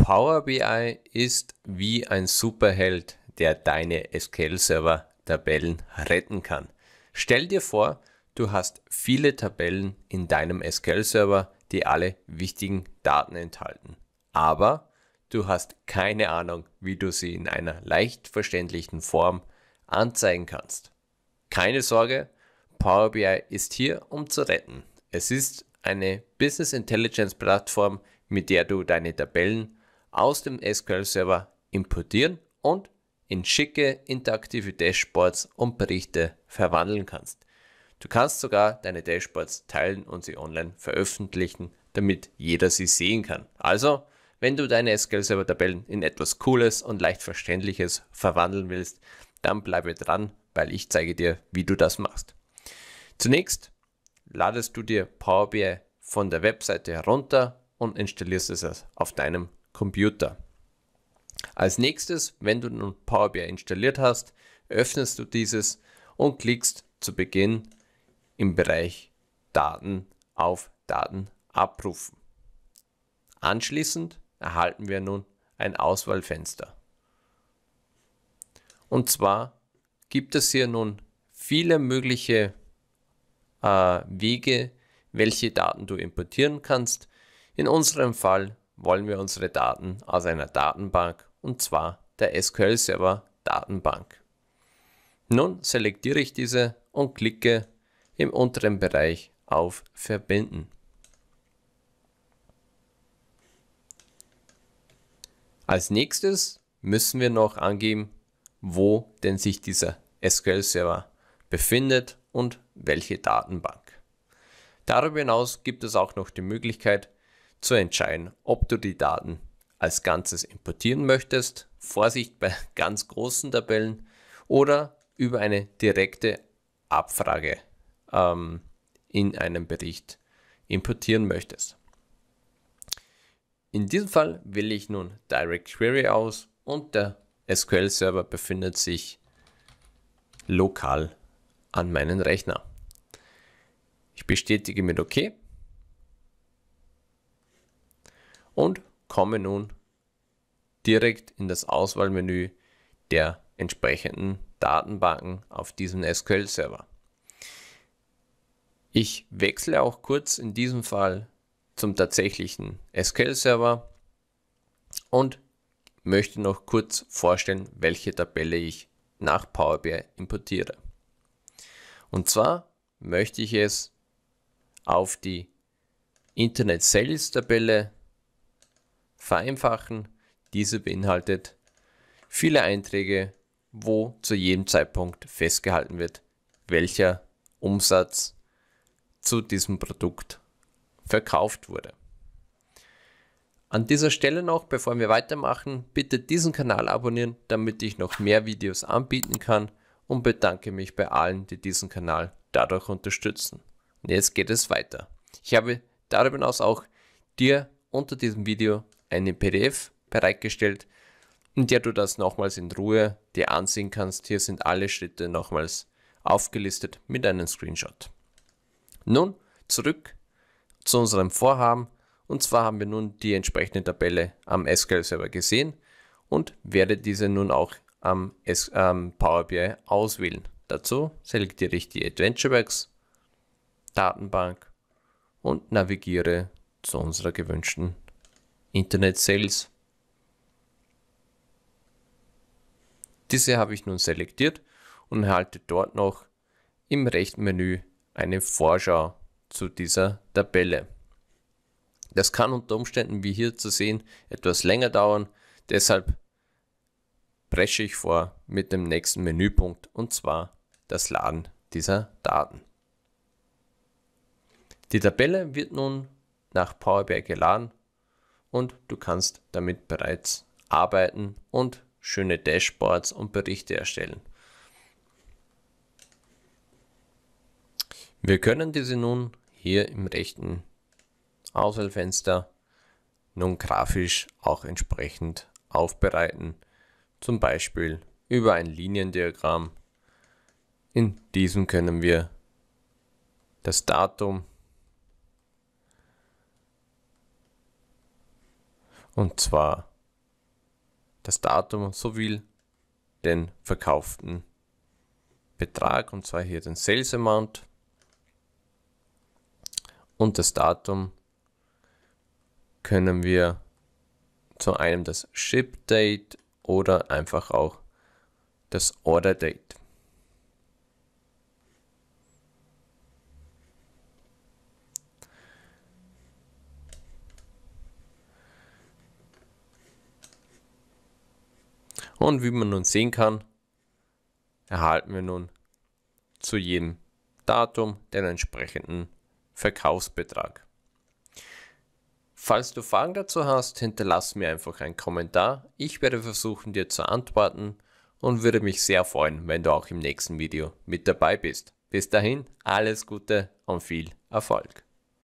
Power BI ist wie ein Superheld, der deine SQL-Server-Tabellen retten kann. Stell dir vor, du hast viele Tabellen in deinem SQL-Server, die alle wichtigen Daten enthalten. Aber du hast keine Ahnung, wie du sie in einer leicht verständlichen Form anzeigen kannst. Keine Sorge, Power BI ist hier, um zu retten. Es ist eine Business Intelligence Plattform, mit der du deine Tabellen aus dem SQL-Server importieren und in schicke, interaktive Dashboards und Berichte verwandeln kannst. Du kannst sogar deine Dashboards teilen und sie online veröffentlichen, damit jeder sie sehen kann. Also, wenn du deine SQL-Server-Tabellen in etwas Cooles und leicht Verständliches verwandeln willst, dann bleibe dran, weil ich zeige dir, wie du das machst. Zunächst ladest du dir Power BI von der Webseite herunter und installierst es auf deinem Computer. Als nächstes, wenn du nun Power BI installiert hast, öffnest du dieses und klickst zu Beginn im Bereich Daten auf Daten abrufen. Anschließend erhalten wir nun ein Auswahlfenster. Und zwar gibt es hier nun viele mögliche äh, Wege, welche Daten du importieren kannst. In unserem Fall wollen wir unsere Daten aus einer Datenbank, und zwar der SQL Server Datenbank. Nun selektiere ich diese und klicke im unteren Bereich auf Verbinden. Als nächstes müssen wir noch angeben, wo denn sich dieser SQL Server befindet und welche Datenbank. Darüber hinaus gibt es auch noch die Möglichkeit, zu entscheiden, ob du die Daten als Ganzes importieren möchtest, Vorsicht bei ganz großen Tabellen, oder über eine direkte Abfrage ähm, in einem Bericht importieren möchtest. In diesem Fall wähle ich nun Direct Query aus und der SQL-Server befindet sich lokal an meinen Rechner. Ich bestätige mit OK komme nun direkt in das Auswahlmenü der entsprechenden Datenbanken auf diesem SQL-Server. Ich wechsle auch kurz in diesem Fall zum tatsächlichen SQL-Server und möchte noch kurz vorstellen, welche Tabelle ich nach Power BI importiere. Und zwar möchte ich es auf die Internet Sales Tabelle vereinfachen. Diese beinhaltet viele Einträge, wo zu jedem Zeitpunkt festgehalten wird, welcher Umsatz zu diesem Produkt verkauft wurde. An dieser Stelle noch, bevor wir weitermachen, bitte diesen Kanal abonnieren, damit ich noch mehr Videos anbieten kann und bedanke mich bei allen, die diesen Kanal dadurch unterstützen. Und jetzt geht es weiter. Ich habe darüber hinaus auch dir unter diesem Video eine PDF bereitgestellt, in der du das nochmals in Ruhe dir ansehen kannst. Hier sind alle Schritte nochmals aufgelistet mit einem Screenshot. Nun zurück zu unserem Vorhaben. Und zwar haben wir nun die entsprechende Tabelle am SQL Server gesehen und werde diese nun auch am Power BI auswählen. Dazu selektiere ich die AdventureWorks Datenbank und navigiere zu unserer gewünschten Internet Sales. Diese habe ich nun selektiert und erhalte dort noch im rechten Menü eine Vorschau zu dieser Tabelle. Das kann unter Umständen, wie hier zu sehen, etwas länger dauern, deshalb presche ich vor mit dem nächsten Menüpunkt und zwar das Laden dieser Daten. Die Tabelle wird nun nach Power BI geladen und du kannst damit bereits arbeiten und schöne Dashboards und Berichte erstellen. Wir können diese nun hier im rechten Auswahlfenster nun grafisch auch entsprechend aufbereiten. Zum Beispiel über ein Liniendiagramm. In diesem können wir das Datum Und zwar das Datum sowie den verkauften Betrag, und zwar hier den Sales Amount und das Datum können wir zu einem das Ship Date oder einfach auch das Order Date Und wie man nun sehen kann, erhalten wir nun zu jedem Datum den entsprechenden Verkaufsbetrag. Falls du Fragen dazu hast, hinterlass mir einfach einen Kommentar. Ich werde versuchen, dir zu antworten und würde mich sehr freuen, wenn du auch im nächsten Video mit dabei bist. Bis dahin, alles Gute und viel Erfolg.